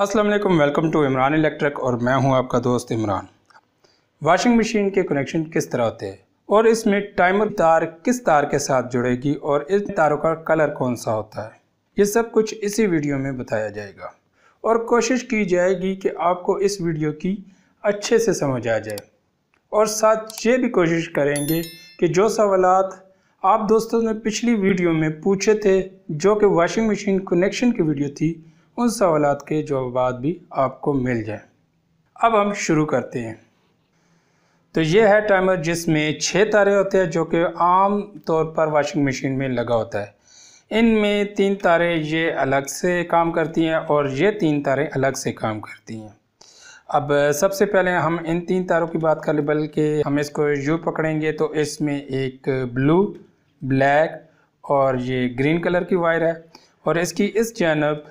अस्सलाम वालेकुम welcome to Imran electric और मैं हूं आपका दोस्त इमरान वाशिंग मशीन के कनेक्शन किस तरह होते हैं और इसमें टाइमर तार किस तार के साथ जुड़ेगी और इस तारों का कलर कौन सा होता है ये सब कुछ इसी वीडियो में बताया जाएगा और कोशिश की जाएगी कि आपको इस वीडियो की अच्छे से समझ आ जाए और साथ ये भी कोशिश करेंगे कि जो सवाल आप दोस्तों ने पिछली वीडियो में पूछे थे जो कि वाशिंग मशीन कनेक्शन की वीडियो थी उन सवाल के जवाब भी आपको मिल जाए अब हम शुरू करते हैं तो ये है टाइमर जिसमें छः तारे होते हैं जो कि आम तौर पर वाशिंग मशीन में लगा होता है इनमें तीन तारे ये अलग से काम करती हैं और ये तीन तारे अलग से काम करती हैं अब सबसे पहले हम इन तीन तारों की बात कर लें बल्कि हम इसको यू पकड़ेंगे तो इसमें एक ब्लू ब्लैक और ये ग्रीन कलर की वायर है और इसकी इस जानब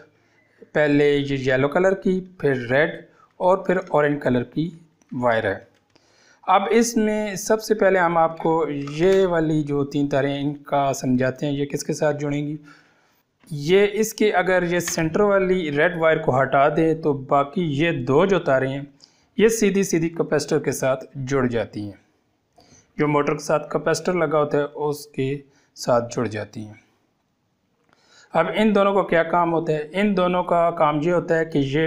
पहले ये येलो कलर की फिर रेड और फिर ऑरेंज कलर की वायर है अब इसमें सबसे पहले हम आपको ये वाली जो तीन तारें इनका समझाते हैं ये किसके साथ जुड़ेंगी ये इसके अगर ये सेंटर वाली रेड वायर को हटा दें तो बाकी ये दो जो तारें हैं ये सीधी सीधी कैपेसिटर के साथ जुड़ जाती हैं जो मोटर के साथ कैपेसिटर लगा होता है उसके साथ जुड़ जाती हैं अब इन दोनों का क्या काम होता है इन दोनों का काम ये होता है कि ये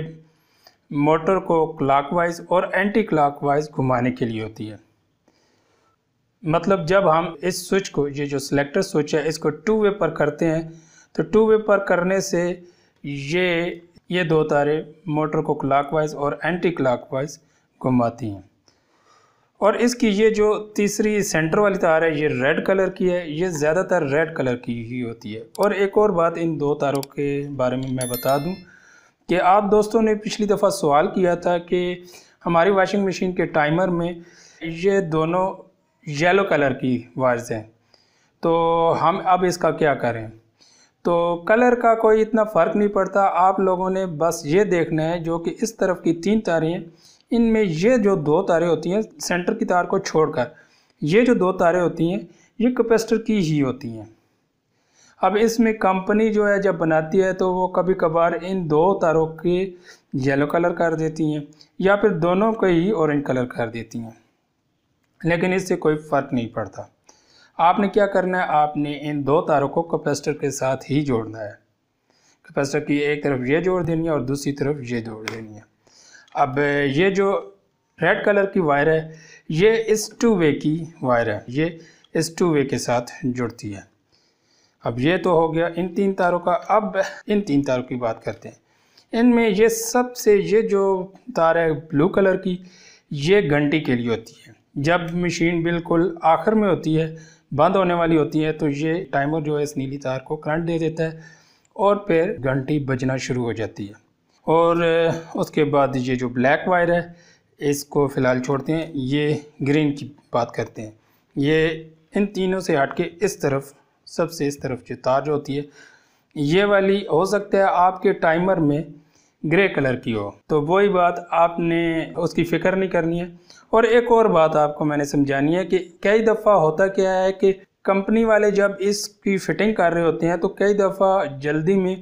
मोटर को क्लॉकवाइज और एंटी क्लॉकवाइज घुमाने के लिए होती है मतलब जब हम इस स्विच को ये जो सिलेक्टर स्विच है इसको टू वे पर करते हैं तो टू वे पर करने से ये ये दो तारे मोटर को क्लॉकवाइज और एंटी क्लॉकवाइज घुमाती हैं और इसकी ये जो तीसरी सेंटर वाली तार है ये रेड कलर की है ये ज़्यादातर रेड कलर की ही होती है और एक और बात इन दो तारों के बारे में मैं बता दूं कि आप दोस्तों ने पिछली दफ़ा सवाल किया था कि हमारी वाशिंग मशीन के टाइमर में ये दोनों येलो कलर की वायर्स हैं तो हम अब इसका क्या करें तो कलर का कोई इतना फ़र्क नहीं पड़ता आप लोगों ने बस ये देखना है जो कि इस तरफ की तीन तारें इनमें ये जो दो तारे होती हैं सेंटर की तार को छोड़कर ये जो दो तारे होती हैं ये कैपेसिटर की ही होती हैं अब इसमें कंपनी जो है जब बनाती है तो वो कभी कभार इन दो तारों के येलो कलर कर देती हैं या फिर दोनों को ही ऑरेंज कलर कर देती हैं लेकिन इससे कोई फ़र्क नहीं पड़ता आपने क्या करना है आपने इन दो तारों को कैपेसिटर के साथ ही जोड़ना है कैपेसिटर की एक तरफ ये जोड़ देनी है और दूसरी तरफ ये जोड़ देनी है अब ये जो रेड कलर की वायर है ये इस टू वे की वायर है ये इस टू वे के साथ जुड़ती है अब ये तो हो गया इन तीन तारों का अब इन तीन तारों की बात करते हैं इनमें ये सबसे ये जो तार है ब्लू कलर की ये घंटी के लिए होती है जब मशीन बिल्कुल आखिर में होती है बंद होने वाली होती है तो ये टाइमर जो है इस नीली तार को करंट दे देता है और फिर घंटी बजना शुरू हो जाती है और उसके बाद ये जो ब्लैक वायर है इसको फ़िलहाल छोड़ते हैं ये ग्रीन की बात करते हैं ये इन तीनों से हट के इस तरफ सबसे इस तरफ जो तार जो होती है ये वाली हो सकता है आपके टाइमर में ग्रे कलर की हो तो वही बात आपने उसकी फ़िक्र नहीं करनी है और एक और बात आपको मैंने समझानी है कि कई दफ़ा होता क्या है कि कंपनी वाले जब इसकी फ़िटिंग कर रहे होते हैं तो कई दफ़ा जल्दी में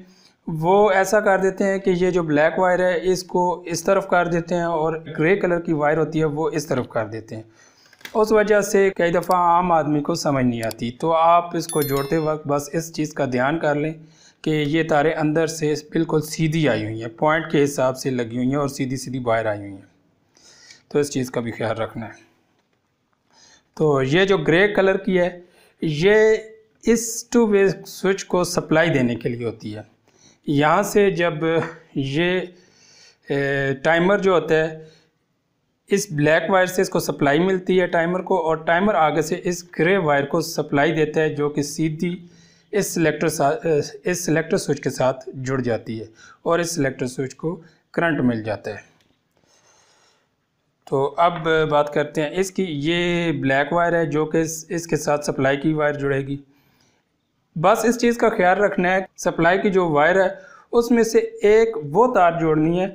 वो ऐसा कर देते हैं कि ये जो ब्लैक वायर है इसको इस तरफ कर देते हैं और ग्रे कलर की वायर होती है वो इस तरफ कर देते हैं उस वजह से कई दफ़ा आम आदमी को समझ नहीं आती तो आप इसको जोड़ते वक्त बस इस चीज़ का ध्यान कर लें कि ये तारे अंदर से बिल्कुल सीधी आई हुई हैं पॉइंट के हिसाब से लगी हुई हैं और सीधी सीधी बाहर आई हुई हैं तो इस चीज़ का भी ख्याल रखना है तो ये जो ग्रे कलर की है ये इस टू वे स्विच को सप्लाई देने के लिए होती है यहाँ से जब ये टाइमर जो होता है इस ब्लैक वायर से इसको सप्लाई मिलती है टाइमर को और टाइमर आगे से इस ग्रे वायर को सप्लाई देता है जो कि सीधी इस सिलेक्टर इस सिलेक्टर स्विच के साथ जुड़ जाती है और इस सिलेक्टर स्विच को करंट मिल जाता है तो अब बात करते हैं इसकी ये ब्लैक वायर है जो कि इसके साथ सप्लाई की वायर जुड़ेगी बस इस चीज़ का ख्याल रखना है सप्लाई की जो वायर है उसमें से एक वो तार जोड़नी है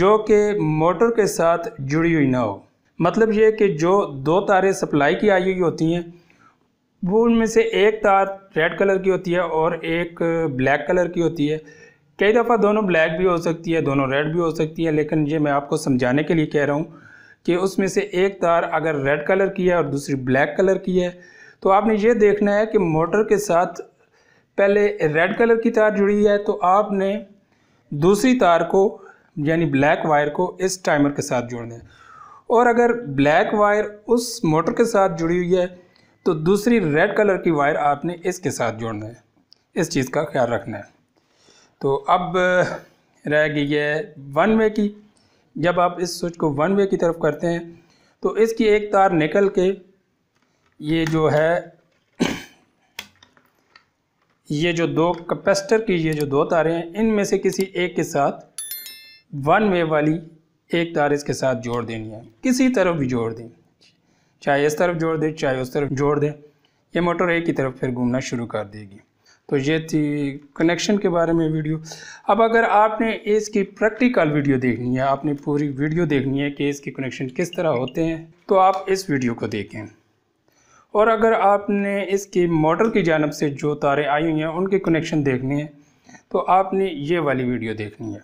जो कि मोटर के साथ जुड़ी हुई ना हो मतलब ये कि जो दो तारें सप्लाई की आई हुई होती हैं वो उनमें से एक तार रेड कलर की होती है और एक ब्लैक कलर की होती है कई दफ़ा दोनों ब्लैक भी हो सकती है दोनों रेड भी हो सकती है लेकिन ये मैं आपको समझाने के लिए कह रहा हूँ कि उसमें से एक तार अगर रेड कलर की है और दूसरी ब्लैक कलर की है तो आपने ये देखना है कि मोटर के साथ पहले रेड कलर की तार जुड़ी है तो आपने दूसरी तार को यानी ब्लैक वायर को इस टाइमर के साथ जोड़ना है और अगर ब्लैक वायर उस मोटर के साथ जुड़ी हुई है तो दूसरी रेड कलर की वायर आपने इसके साथ जोड़ना है इस चीज़ का ख्याल रखना है तो अब रह गई है वन वे की जब आप इस स्विच को वन वे की तरफ करते हैं तो इसकी एक तार निकल के ये जो है ये जो दो कैपेसिटर की ये जो दो तारें हैं इनमें से किसी एक के साथ वन वे वाली एक तार इसके साथ जोड़ देनी है किसी तरफ भी जोड़ दें चाहे इस तरफ जोड़ दें चाहे उस तरफ जोड़ दें ये मोटर एक ही तरफ फिर घूमना शुरू कर देगी तो ये थी कनेक्शन के बारे में वीडियो अब अगर आपने इसकी प्रैक्टिकल वीडियो देखनी है आपने पूरी वीडियो देखनी है कि इसके कनेक्शन किस तरह होते हैं तो आप इस वीडियो को देखें और अगर आपने इसके मोटर की जानब से जो तारे आई हुई हैं उनके कनेक्शन देखने हैं तो आपने ये वाली वीडियो देखनी है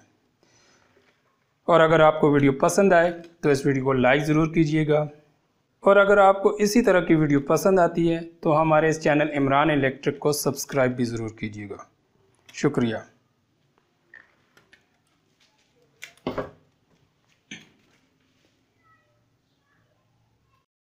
और अगर आपको वीडियो पसंद आए तो इस वीडियो को लाइक ज़रूर कीजिएगा और अगर आपको इसी तरह की वीडियो पसंद आती है तो हमारे इस चैनल इमरान इलेक्ट्रिक को सब्सक्राइब भी ज़रूर कीजिएगा शुक्रिया